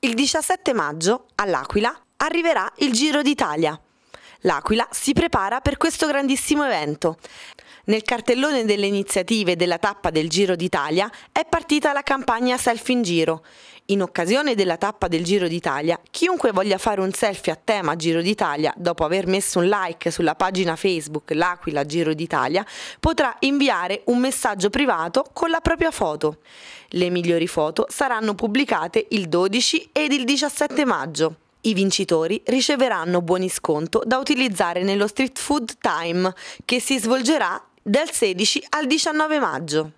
Il 17 maggio, all'Aquila, arriverà il Giro d'Italia. L'Aquila si prepara per questo grandissimo evento. Nel cartellone delle iniziative della tappa del Giro d'Italia è partita la campagna Selfie in Giro. In occasione della tappa del Giro d'Italia, chiunque voglia fare un selfie a tema Giro d'Italia, dopo aver messo un like sulla pagina Facebook L'Aquila Giro d'Italia, potrà inviare un messaggio privato con la propria foto. Le migliori foto saranno pubblicate il 12 ed il 17 maggio. I vincitori riceveranno buoni sconto da utilizzare nello Street Food Time che si svolgerà dal 16 al 19 maggio.